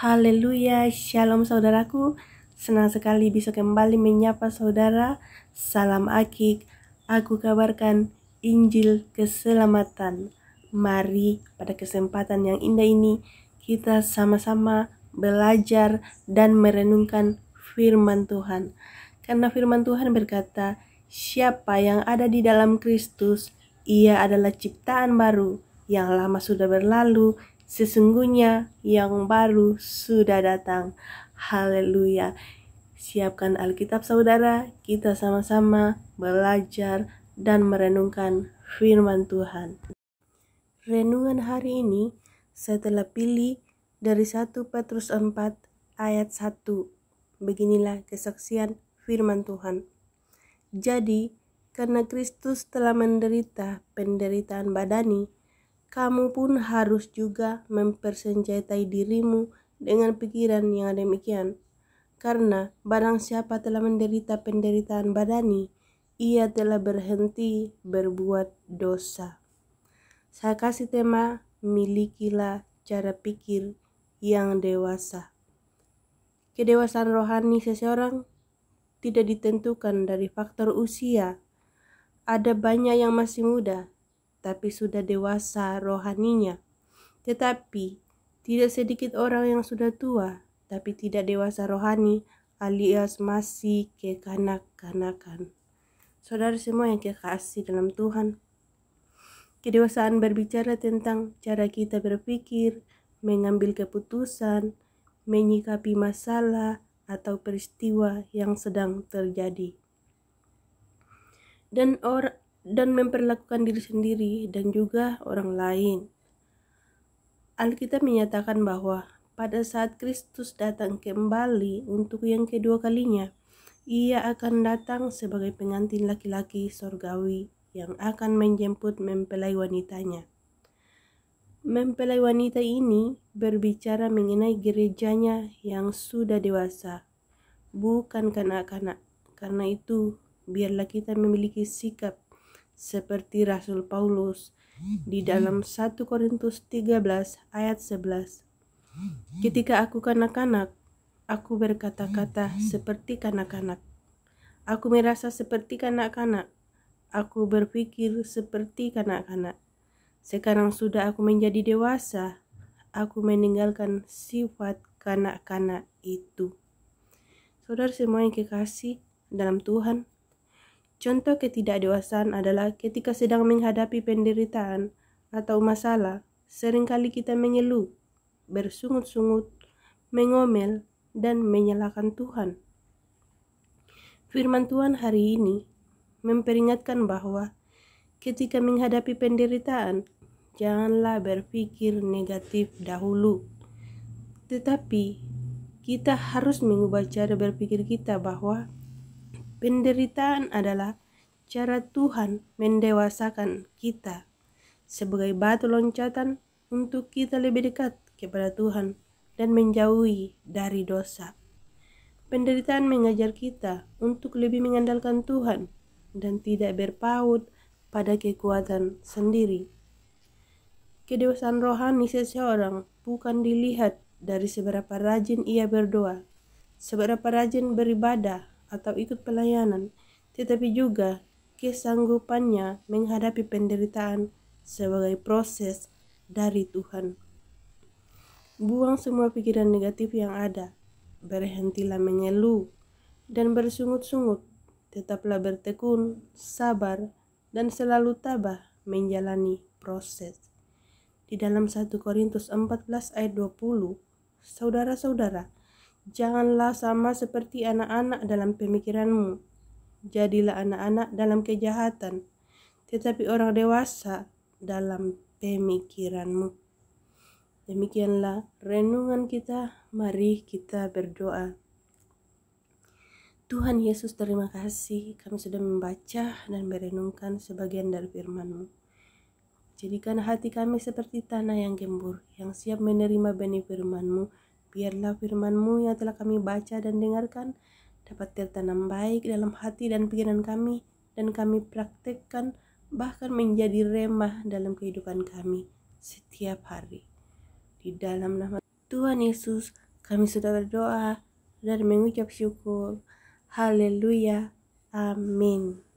Haleluya, shalom saudaraku. Senang sekali bisa kembali menyapa saudara. Salam akik, aku kabarkan Injil keselamatan. Mari pada kesempatan yang indah ini kita sama-sama belajar dan merenungkan firman Tuhan. Karena firman Tuhan berkata, siapa yang ada di dalam Kristus, ia adalah ciptaan baru. Yang lama sudah berlalu, Sesungguhnya yang baru sudah datang. Haleluya. Siapkan Alkitab saudara, kita sama-sama belajar dan merenungkan firman Tuhan. Renungan hari ini saya telah pilih dari 1 Petrus 4 ayat 1. Beginilah kesaksian firman Tuhan. Jadi, karena Kristus telah menderita penderitaan badani, kamu pun harus juga mempersenjatai dirimu dengan pikiran yang demikian. Karena barang siapa telah menderita penderitaan badani, ia telah berhenti berbuat dosa. Saya kasih tema, milikilah cara pikir yang dewasa. Kedewasaan rohani seseorang tidak ditentukan dari faktor usia. Ada banyak yang masih muda, tapi sudah dewasa rohaninya. Tetapi tidak sedikit orang yang sudah tua, tapi tidak dewasa rohani, alias masih kekanak-kanakan. Saudara semua yang kekasih dalam Tuhan, kedewasaan berbicara tentang cara kita berpikir, mengambil keputusan, menyikapi masalah atau peristiwa yang sedang terjadi. Dan or dan memperlakukan diri sendiri dan juga orang lain. Alkitab menyatakan bahwa pada saat Kristus datang kembali untuk yang kedua kalinya, ia akan datang sebagai pengantin laki-laki sorgawi yang akan menjemput mempelai wanitanya. Mempelai wanita ini berbicara mengenai gerejanya yang sudah dewasa, bukan kanak-kanak. Karena itu, biarlah kita memiliki sikap seperti Rasul Paulus di dalam 1 Korintus 13 ayat 11. Ketika aku kanak-kanak, aku berkata-kata seperti kanak-kanak. Aku merasa seperti kanak-kanak. Aku berpikir seperti kanak-kanak. Sekarang sudah aku menjadi dewasa. Aku meninggalkan sifat kanak-kanak itu. Saudara semua yang kekasih dalam Tuhan, Contoh ketidakdewasaan adalah ketika sedang menghadapi penderitaan atau masalah, seringkali kita mengeluh, bersungut-sungut, mengomel, dan menyalahkan Tuhan. Firman Tuhan hari ini memperingatkan bahwa ketika menghadapi penderitaan, janganlah berpikir negatif dahulu. Tetapi kita harus mengubah cara berpikir kita bahwa Penderitaan adalah cara Tuhan mendewasakan kita sebagai batu loncatan untuk kita lebih dekat kepada Tuhan dan menjauhi dari dosa. Penderitaan mengajar kita untuk lebih mengandalkan Tuhan dan tidak berpaut pada kekuatan sendiri. Kedewasaan rohani seseorang bukan dilihat dari seberapa rajin ia berdoa, seberapa rajin beribadah, atau ikut pelayanan, tetapi juga kesanggupannya menghadapi penderitaan sebagai proses dari Tuhan. Buang semua pikiran negatif yang ada, berhentilah mengeluh dan bersungut-sungut, tetaplah bertekun, sabar, dan selalu tabah menjalani proses. Di dalam 1 Korintus 14 ayat 20, saudara-saudara, Janganlah sama seperti anak-anak dalam pemikiranmu. Jadilah anak-anak dalam kejahatan, tetapi orang dewasa dalam pemikiranmu. Demikianlah renungan kita. Mari kita berdoa. Tuhan Yesus terima kasih kami sudah membaca dan merenungkan sebagian dari firman-Mu. Jadikan hati kami seperti tanah yang gembur, yang siap menerima benih firman-Mu Biarlah firman-Mu yang telah kami baca dan dengarkan dapat tertanam baik dalam hati dan pikiran kami dan kami praktekkan bahkan menjadi remah dalam kehidupan kami setiap hari. Di dalam nama Tuhan Yesus kami sudah berdoa dan mengucap syukur. Haleluya. Amin.